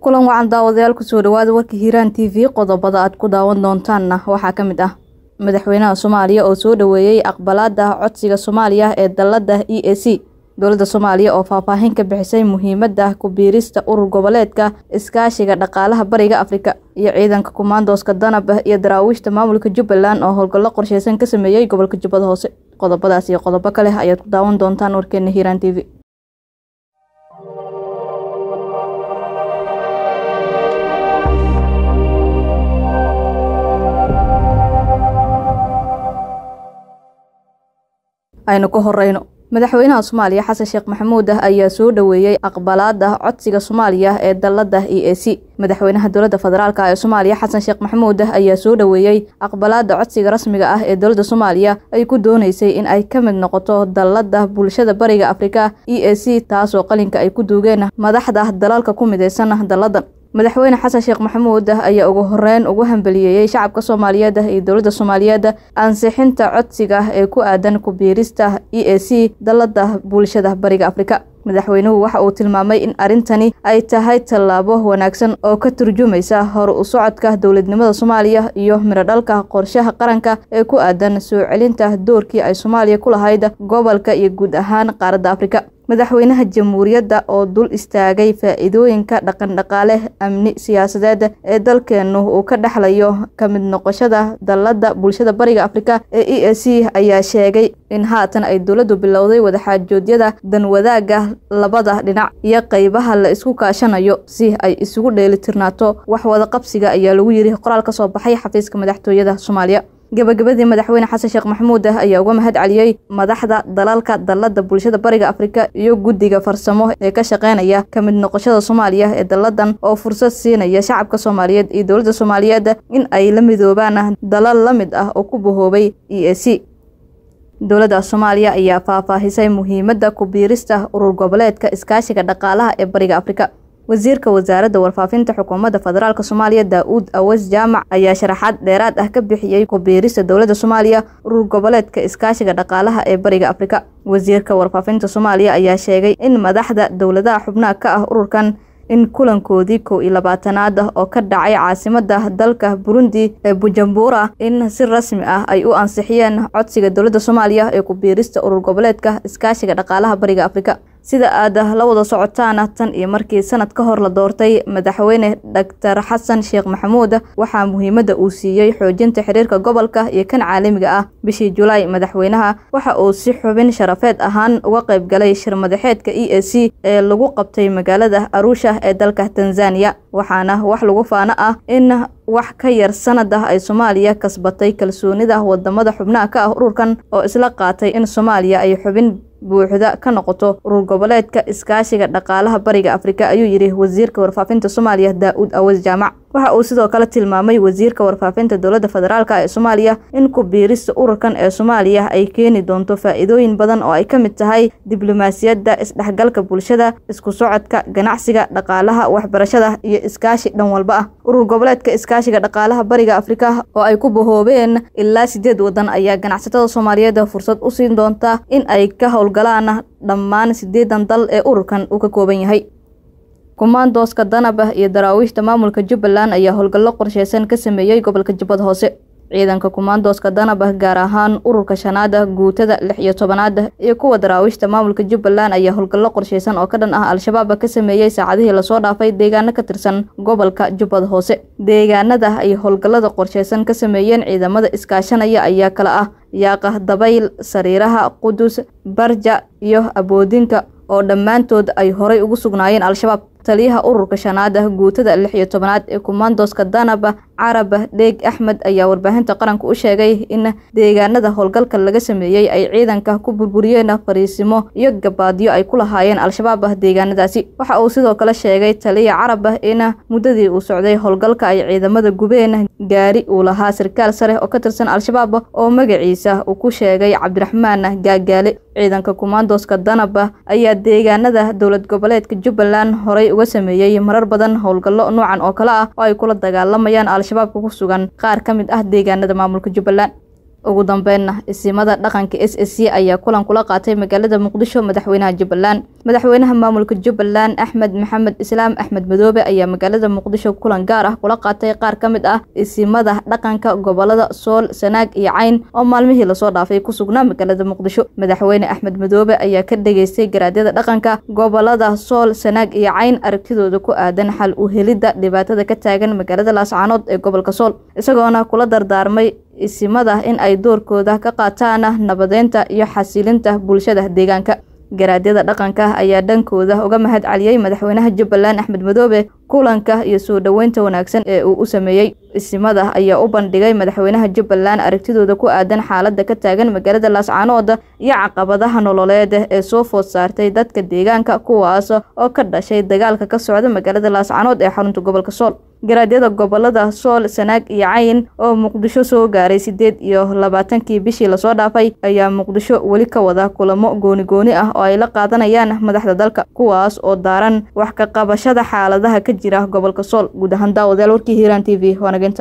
kulan wacan daawadayaal kusoo dhawaada warka hiiraan t v qodobada aad ku daawan doontaanna waxaa ka mid ah madaxweynaha soomaaliya oo soo dhoweeyey aqbalaada codsiga soomaaliya ee dalladda e a c dowladda soomaaliya oo faahfaahin ka bixisay muhiimadda ku biirista urur goboleedka iskaashiga dhaqaalaha bariga afrika iyo ciidanka kumaandooska danab iyo daraawiishta maamulka jubbaland oo howlgallo qorsheysan ka sameeyey gobolka jubbada hoose qodobadaas iyo qodobo kale ayaad ku daawan doontaan warkeena hiiraan t v aynu ka horeyno madaxweynaha soomaaliya xasan sheekh maxamuud ah ayaa soo dhoweeyey aqbalaadda codsiga soomaaliya ee dalladda e a c madaxweynaha dowladda federaalka ee soomaaliya xasan sheekh maxamuud ah ayaa soo dhoweeyey aqbalaadda codsiga rasmiga ah ee dowladda soomaaliya ay ku dooneysay in ay ka mid noqoto dalladda bulshada bariga afrika e a c taasoo qalinka ay ku duugeen madaxda dalalka ku mideysan dalladan madaxweyne xasan sheekh maxamuud ah ayaa ugu horeyn ugu hambeliyeeyey shacabka soomaaliyeed ah iyo dowladda soomaaliyeed ah ansixinta codsiga ah ee ku aadan ku-biirista e a c dallada bulshada bariga afrika madaxweynuhu waxa uu tilmaamay in arrintani ay tahay tallaabo wanaagsan oo ka turjumaysa hor u socodka dowladnimada soomaaliya iyo mirodhalka qorshaha qaranka ee ku aadan soo celinta doorkii ay soomaaliya ku lahayd gobolka iyo guud ahaan qaaradda afrika madaxweynaha jamhuuriyadda oo dul istaagay faa-iidooyinka dhaqandhaqaale amni siyaasadeed ee dalkeennu uu ka dhexlayo ka mid noqoshada dalladda bulshada bariga afrika ee e a c ayaa sheegay in haatan ay dowladdu bilowday wadaxaajoodyada danwadaaga labada dhinac iyo qaybaha la isku kaashanayo si ay isugu dheelitirnaato wax wadaqabsiga ayaa lagu yiri qoraal ka soo baxay xafiiska madaxtooyada soomaaliya gabagabadii madaxweyne xasan sheekh maxamuud ah ayaa uga mahad celiyey madaxda dalalka dalladda bulshada bariga afrika iyo guddiga farsamo ee ka shaqeynaya ka mid noqoshada soomaaliya ee dalladan oo fursad siinaya shacabka soomaaliyeed iyo dowladda soomaaliyeed in ay la midoobaan dalal la mid ah oo ku bahoobay e a c dowladda soomaaliya ayaa faahfaahisay muhiimadda ku biirista urur goboleedka iskaashiga dhaqaalaha ee bariga afrika wasiirka wasaaradda warfaafinta xukuumadda federaalk soomaaliya daa-uud awas jaamac ayaa sharaxaad dheeraad ah ka bixiyey ku biirista dowladda soomaaliya urur goboleedka iskaashiga dhaqaalaha ee bariga afrika wasiirka warfaafinta soomaaliya ayaa sheegay in madaxda dowladaha xubnaha ka ah ururkan in kulankoodii kow iyo labaatanaad ah oo ka dhacay caasimadda dalka burundi ee bujambura in si rasmi ah ay u ansixiyeen codsiga dowladda soomaaliya ee ku biirista urur goboleedka iskaashiga dhaqaalaha bariga afrika sida aad la wada socotaan tan iyo markii sanad ka hor la doortay madaxweyne doctor xasan sheekh maxamuud waxaa muhiimadda uu siiyey xoojinta xiriirka gobolka iyo kan caalamiga ah bishii julaay madaxweynaha waxa uu si xubin sharafeed ahaan uga qayb galay shir madaxeedka e a c ee lagu qabtay magaalada arusha ee dalka tanzania waxaana wax lagu faano ah in wax ka yar sannadah ay soomaaliya kasbatay kalsoonida wadamada xubnaha ka ah ururkan oo isla qaatay in soomaaliya ay xubin buuxda ka noqoto urur goboleedka iskaashiga dhaqaalaha bariga afrika ayuu yidhi wasiirka warfaafinta soomaaliya da'ud uud jaamac waxa uu sidoo kale tilmaamay wasiirka warfaafinta dowladda federaalk ee soomaaliya in ku biirista ururkan ee soomaaliya ay keeni doonto faa'iidooyin badan oo ay ka mid tahay diblomaasiyadda isdhexgalka bulshada isku socodka ganacsiga dhaqaalaha waxbarashada iyo iskaashi dhan walba ah urur goboleedka iskaashiga dhaqaalaha bariga afrika oo ay ku bahoobeen ilaa sideed wadan ayaa ganacsatada soomaaliyeed fursad u siin doonta in ay ka howlgalaan dhammaan siddeedan dal ee ururkan uu ka kooban yahay kumaandooska danabah iyo daraawiishta maamulka jubbaland ayaa howlgallo qorsheysan ka sameeyey gobolka jubbad hoose ciidanka kumaandooska danabah gaar ahaan ururka shanaada ah, guutada lix iyo tobanaada ah, iyo kuwa daraawiishta maamulka jubbaland ayaa howlgallo qorsheysan oo ka dhan ah al-shabaaba ka sameeyey saacadihii lasoo dhaafay deegaano ka tirsan gobolka jubbad hoose deegaanada ay howlgallada qorsheysan ka sameeyeen ciidamada iskaashanaya ayaa kale ah yaaqah dabayl sariiraha qudus barja iyo aboodinka oo dhammaantood ay horay ugu sugnaayeen al-shabaab taliyaha ururka shanaad ah guutada lix iyo tobanaad ee kumaandoska danaba carabah dheeg axmed ayaa warbaahinta qaranka u sheegay in deegaanada howlgalka laga sameeyey ay ciidanka ku burburiyeen fariisimo iyo gabaadyo ay ku lahaayeen al-shabaab deegaanadaasi waxa uu sidoo kale sheegay taliya carab in muddadii uu socday howlgalka ay ciidamada gubeen gaari uu lahaa sarkaal sare oo ka tirsan al-shabaab oo magaciisa uu ku sheegay cabdiraxmaan gaagaale ciidanka kumaandooska danaba ayaa deegaanada dowlad goboleedka jubbaland horay uga sameeyey marar badan howlgallo noocan oo kale ah oo ay kula dagaalamayaan al ku sugan qaar ka mid ah deegaanada maamulka jubbaland ugu dambeynna isimada dhaqanka s s c ayaa kulan kula qaatay magaalada muqdisho madaxweynaha jubbaland madaxweynaha maamulka jubbaland axmed maxamed islaam axmed madoobe ayaa magaalada muqdisho kulan gaar ah kula qaatay qaar ka mid ah isimada dhaqanka gobolada sool sanaag iyo cayn oo maalmihii lasoo dhaafay ku sugnaa magaalada muqdisho madaxweyne axmed madoobe ayaa ka dhegaystay garaadyada dhaqanka gobolada sool sanaag iyo cayn aragtidooda ku aadan xal u helidda dhibaatada ka taagan magaalada laascaanood ee gobolka sool isagoona kula dardaarmay isimada in ay doorkooda ka qaataan nabadeynta iyo xasilinta bulshada deegaanka garaadyada dhaqanka ayaa dhankooda uga mahadceliyey madaxweynaha jubbaland axmed madoobe kulanka iyo soo dhoweynta wanaagsan ee uu u sameeyey isimada ayaa u bandhigay madaxweynaha jubbaland aragtidooda ku aadan xaaladda ka taagan magaalada laascaanood iyo caqabadaha nololeed ee soo food saartay dadka deegaanka kuwaas oo ka dhashay dagaalka ka socda magaalada laascaanood ee xarunta gobolka sool garaadyada gobolada sool sanaag iyo cayn oo muqdisho soo gaaray sideed iyo labaatankii bishii lasoo dhaafay ayaa muqdisho weli ka wada kulamo gooni gooni ah oo ay la qaadanayaan madaxda dalka kuwaas oo daaran wax ka qabashada xaaladaha ka jira gobolka sool guud ahaan daawadayaal warkii hiiraan t v waanagenta